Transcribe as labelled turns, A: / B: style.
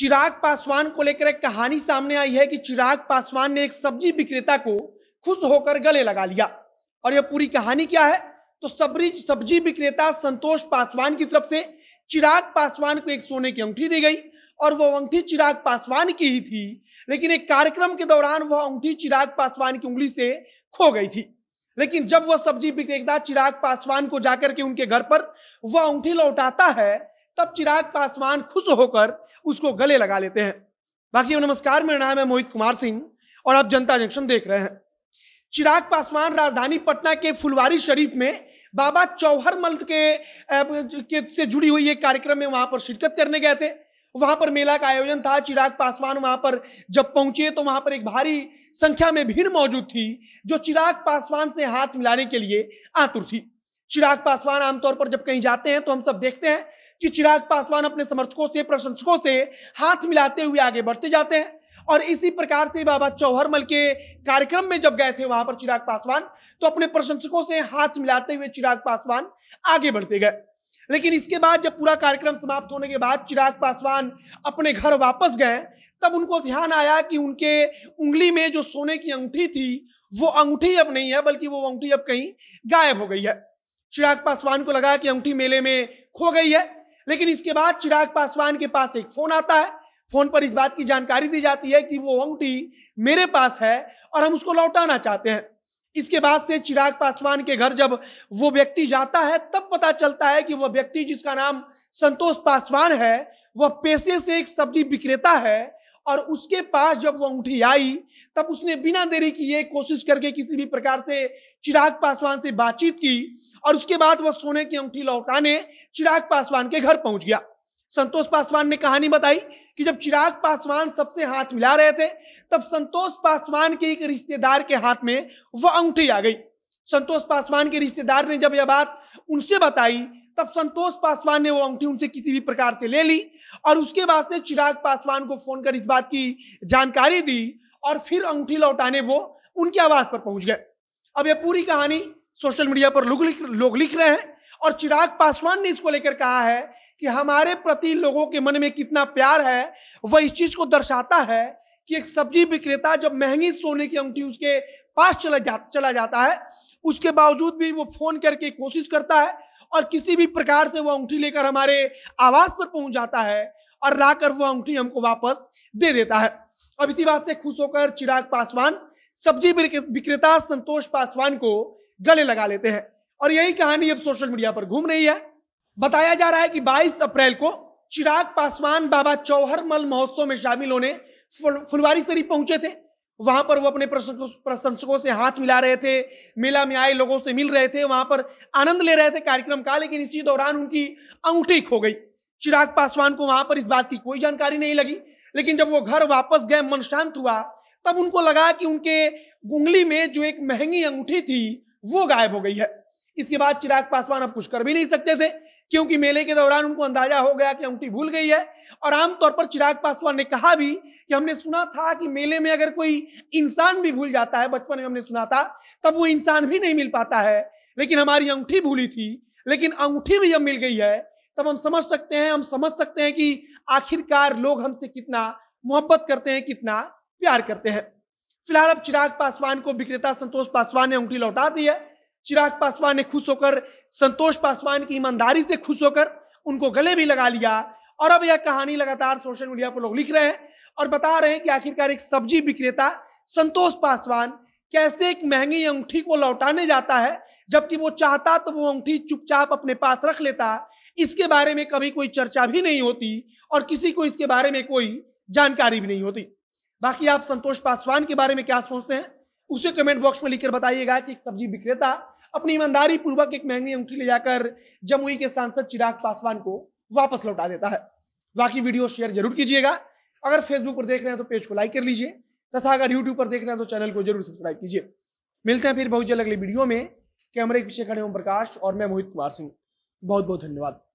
A: चिराग पासवान को लेकर एक कहानी सामने आई है कि चिराग पासवान ने एक सब्जी विक्रेता को खुश होकर गले लगा लिया और यह पूरी कहानी क्या है तो सबरी सब्जी विक्रेता संतोष पासवान की तरफ से चिराग पासवान को एक सोने की अंगठी दी गई और वो अंगठी चिराग पासवान की ही थी लेकिन एक कार्यक्रम के दौरान वह अंगठी चिराग पासवान की उंगली से खो गई थी लेकिन जब वह सब्जी विक्रेता चिराग पासवान को जाकर के उनके घर पर वह अंगठी लौटाता है तब चिराग पासवान खुश होकर उसको गले लगा लेते हैं बाकी नमस्कार मेरा नाम है मोहित कुमार सिंह और आप जनता जंक्शन देख रहे हैं चिराग पासवान राजधानी पटना के फुलवारी शरीफ में बाबा चौहर मल के, के से जुड़ी हुई एक कार्यक्रम में वहां पर शिरकत करने गए थे वहां पर मेला का आयोजन था चिराग पासवान वहां पर जब पहुंचे तो वहां पर एक भारी संख्या में भीड़ मौजूद थी जो चिराग पासवान से हाथ मिलाने के लिए आतुर थी चिराग पासवान आमतौर पर जब कहीं जाते हैं तो हम सब देखते हैं कि चिराग पासवान अपने समर्थकों से प्रशंसकों से हाथ मिलाते हुए आगे बढ़ते जाते हैं और इसी प्रकार से बाबा चौहरमल के कार्यक्रम में जब गए थे वहां पर चिराग पासवान तो अपने प्रशंसकों से हाथ मिलाते हुए चिराग पासवान आगे बढ़ते गए लेकिन इसके बाद जब पूरा कार्यक्रम समाप्त होने के बाद चिराग पासवान अपने घर वापस गए तब उनको ध्यान आया कि उनके उंगली में जो सोने की अंगूठी थी वो अंगूठी अब नहीं है बल्कि वो अंगूठी अब कहीं गायब हो गई है चिराग पासवान को लगा कि अंगूठी मेले में खो गई है लेकिन इसके बाद चिराग पासवान के पास एक फोन आता है फोन पर इस बात की जानकारी दी जाती है कि वो अंगूठी मेरे पास है और हम उसको लौटाना चाहते हैं इसके बाद से चिराग पासवान के घर जब वो व्यक्ति जाता है तब पता चलता है कि वह व्यक्ति जिसका नाम संतोष पासवान है वह पेशे से एक सब्जी विक्रेता है और उसके पास जब वो अंगूठी आई तब उसने बिना देरी किए कोशिश करके किसी भी प्रकार से चिराग पासवान से बातचीत की और उसके बाद वह सोने की अंगूठी लौटाने चिराग पासवान के घर पहुंच गया संतोष पासवान ने कहानी बताई कि जब चिराग पासवान सबसे हाथ मिला रहे थे तब संतोष पासवान के एक रिश्तेदार के हाथ में वह अंगूठी आ गई संतोष पासवान के रिश्तेदार ने जब यह बात उनसे बताई तब संतोष पासवान ने वो अंगठी उनसे किसी भी प्रकार से ले ली और उसके बाद से चिराग पासवान को फोन कर इस बात की जानकारी दी और फिर अंगूठी लौटाने वो उनके आवास पर पहुंच गए अब यह पूरी कहानी सोशल मीडिया पर लोग लिख लोग लिख रहे हैं और चिराग पासवान ने इसको लेकर कहा है कि हमारे प्रति लोगों के मन में कितना प्यार है वह इस चीज को दर्शाता है कि एक सब्जी विक्रेता जब महंगी सोने की अंगूठी उसके पास चला जा चला जाता है उसके बावजूद भी वो फोन करके कोशिश करता है और किसी भी प्रकार से वो अंगूठी लेकर हमारे आवास पर पहुंच जाता है और लाकर वो अंगूठी हमको वापस दे देता है अब इसी बात से खुश होकर चिराग पासवान सब्जी विक्रेता संतोष पासवान को गले लगा लेते हैं और यही कहानी अब सोशल मीडिया पर घूम रही है बताया जा रहा है कि 22 अप्रैल को चिराग पासवान बाबा चौहर मल महोत्सव में शामिल होने फुलवारी शरीफ पहुंचे थे वहां पर वो अपने प्रशंसकों से हाथ मिला रहे थे मेला में आए लोगों से मिल रहे थे वहां पर आनंद ले रहे थे कार्यक्रम का लेकिन इसी दौरान उनकी अंगूठी खो गई चिराग पासवान को वहां पर इस बात की कोई जानकारी नहीं लगी लेकिन जब वो घर वापस गए मन शांत हुआ तब उनको लगा कि उनके उंगली में जो एक महंगी अंगूठी थी वो गायब हो गई है इसके बाद चिराग पासवान अब कुछ कर भी नहीं सकते थे क्योंकि मेले के दौरान उनको अंदाजा हो गया कि अंगूठी भूल गई है और आमतौर पर चिराग पासवान ने कहा भी कि हमने सुना था कि मेले में अगर कोई इंसान भी भूल जाता है बचपन में हमने सुना था तब वो इंसान भी नहीं मिल पाता है लेकिन हमारी अंगूठी भूली थी लेकिन अंगूठी भी जब मिल गई है तब हम समझ सकते हैं हम समझ सकते हैं कि आखिरकार लोग हमसे कितना मोहब्बत करते हैं कितना प्यार करते हैं फिलहाल अब चिराग पासवान को विक्रेता संतोष पासवान ने अंगूठी लौटा दी है चिराग पासवान ने खुश होकर संतोष पासवान की ईमानदारी से खुश होकर उनको गले भी लगा लिया और अब यह कहानी लगातार सोशल मीडिया पर लोग लिख रहे हैं और बता रहे हैं कि आखिरकार एक सब्जी विक्रेता संतोष पासवान कैसे एक महंगी अंगूठी को लौटाने जाता है जबकि वो चाहता तो वो अंगूठी चुपचाप अपने पास रख लेता इसके बारे में कभी कोई चर्चा भी नहीं होती और किसी को इसके बारे में कोई जानकारी भी नहीं होती बाकी आप संतोष पासवान के बारे में क्या सोचते हैं उसे कमेंट बॉक्स में लिखकर बताइएगा कि एक सब्जी विक्रेता अपनी ईमानदारी पूर्वक एक महंगी अंगूठी ले जाकर जमुई के सांसद चिराग पासवान को वापस लौटा देता है बाकी वीडियो शेयर जरूर कीजिएगा अगर फेसबुक पर देख रहे हैं तो पेज को लाइक कर लीजिए तथा अगर यूट्यूब पर देख रहे हैं तो चैनल को जरूर सब्सक्राइब कीजिए मिलते हैं फिर बहुत जल्द अगली वीडियो में कैमरे के पीछे खड़े ओम प्रकाश और मैं मोहित कुमार सिंह बहुत बहुत धन्यवाद